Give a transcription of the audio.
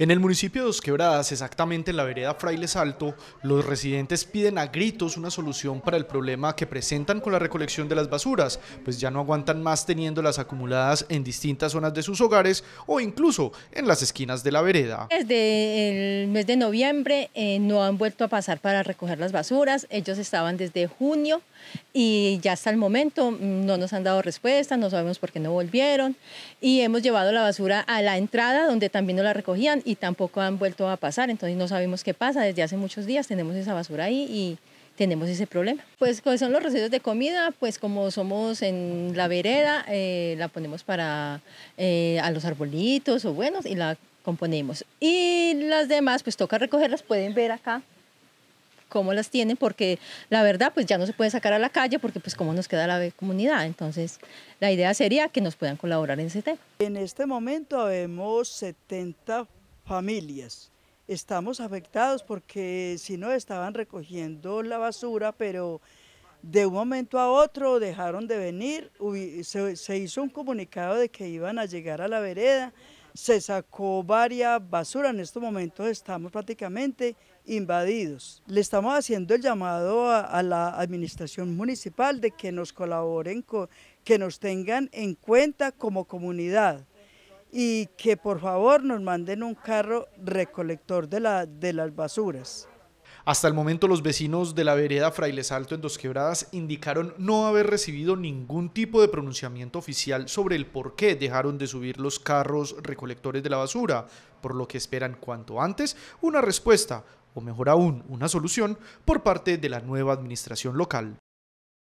En el municipio de Dos Quebradas, exactamente en la vereda Frailes Alto, los residentes piden a gritos una solución para el problema que presentan con la recolección de las basuras, pues ya no aguantan más teniéndolas acumuladas en distintas zonas de sus hogares o incluso en las esquinas de la vereda. Desde el mes de noviembre eh, no han vuelto a pasar para recoger las basuras, ellos estaban desde junio y ya hasta el momento mm, no nos han dado respuesta, no sabemos por qué no volvieron y hemos llevado la basura a la entrada donde también no la recogían y tampoco han vuelto a pasar, entonces no sabemos qué pasa. Desde hace muchos días tenemos esa basura ahí y tenemos ese problema. Pues ¿cuáles son los residuos de comida? Pues como somos en la vereda, eh, la ponemos para eh, a los arbolitos o buenos y la componemos. Y las demás, pues toca recogerlas, pueden ver acá cómo las tienen, porque la verdad, pues ya no se puede sacar a la calle, porque pues cómo nos queda la comunidad. Entonces, la idea sería que nos puedan colaborar en ese tema. En este momento vemos 70 familias. Estamos afectados porque si no estaban recogiendo la basura, pero de un momento a otro dejaron de venir, se, hizo un comunicado de que iban a llegar a la vereda, se sacó varias basuras, en estos momentos estamos prácticamente invadidos. Le estamos haciendo el llamado a, la administración municipal de que nos colaboren, que nos tengan en cuenta como comunidad y que por favor nos manden un carro recolector de, las basuras. Hasta el momento los vecinos de la vereda Frailes Alto en Dos Quebradas indicaron no haber recibido ningún tipo de pronunciamiento oficial sobre el por qué dejaron de subir los carros recolectores de la basura, por lo que esperan cuanto antes una respuesta, o mejor aún, una solución por parte de la nueva administración local.